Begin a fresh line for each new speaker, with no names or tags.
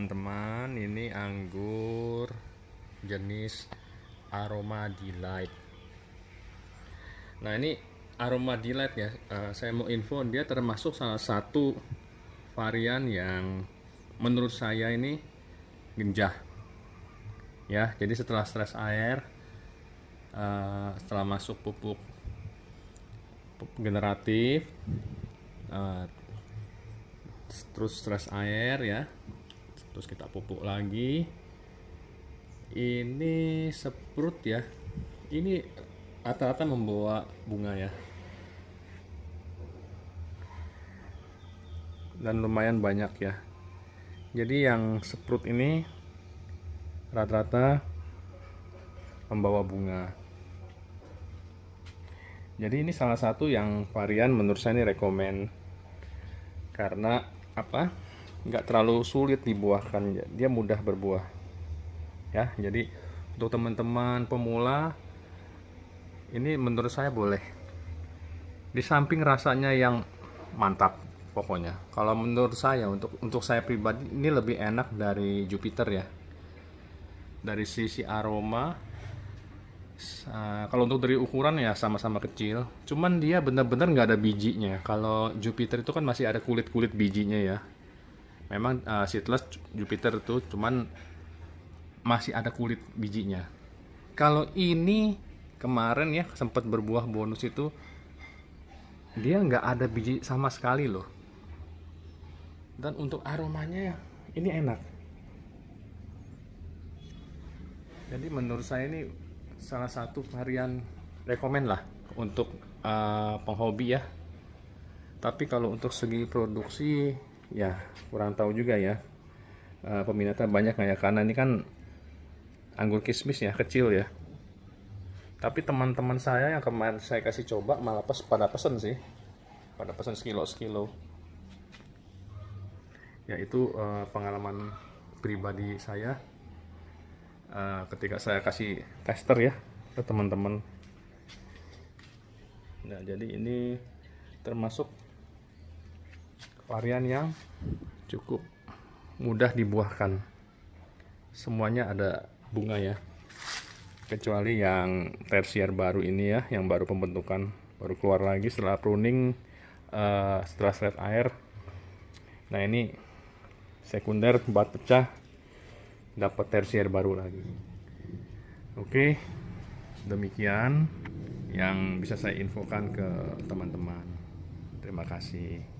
teman-teman ini anggur jenis aroma delight nah ini aroma delight ya eh, saya mau info dia termasuk salah satu varian yang menurut saya ini genjah ya jadi setelah stres air eh, setelah masuk pupuk generatif eh, terus stres air ya terus kita pupuk lagi ini seprut ya ini rata-rata membawa bunga ya dan lumayan banyak ya jadi yang seprut ini rata-rata membawa bunga jadi ini salah satu yang varian menurut saya ini rekomen karena apa nggak terlalu sulit dibuahkan dia mudah berbuah ya jadi untuk teman-teman pemula ini menurut saya boleh di samping rasanya yang mantap pokoknya kalau menurut saya untuk untuk saya pribadi ini lebih enak dari Jupiter ya dari sisi aroma kalau untuk dari ukuran ya sama-sama kecil cuman dia benar-benar nggak ada bijinya kalau Jupiter itu kan masih ada kulit-kulit bijinya ya memang uh, seedless Jupiter tuh cuman masih ada kulit bijinya kalau ini kemarin ya sempat berbuah bonus itu dia nggak ada biji sama sekali loh dan untuk aromanya ini enak jadi menurut saya ini salah satu varian rekomend lah untuk uh, penghobi ya tapi kalau untuk segi produksi ya kurang tahu juga ya eh, peminatnya banyak nggak ya karena ini kan anggur kismis ya kecil ya tapi teman-teman saya yang kemarin saya kasih coba malah pes pada pesen sih pada pesen sekilo sekilo ya itu uh, pengalaman pribadi saya uh, ketika saya kasih tester ya ke teman-teman nah jadi ini termasuk varian yang cukup mudah dibuahkan semuanya ada bunga ya kecuali yang tersier baru ini ya yang baru pembentukan baru keluar lagi setelah pruning uh, setelah seret air nah ini sekunder buat pecah dapat tersier baru lagi oke demikian yang bisa saya infokan ke teman-teman terima kasih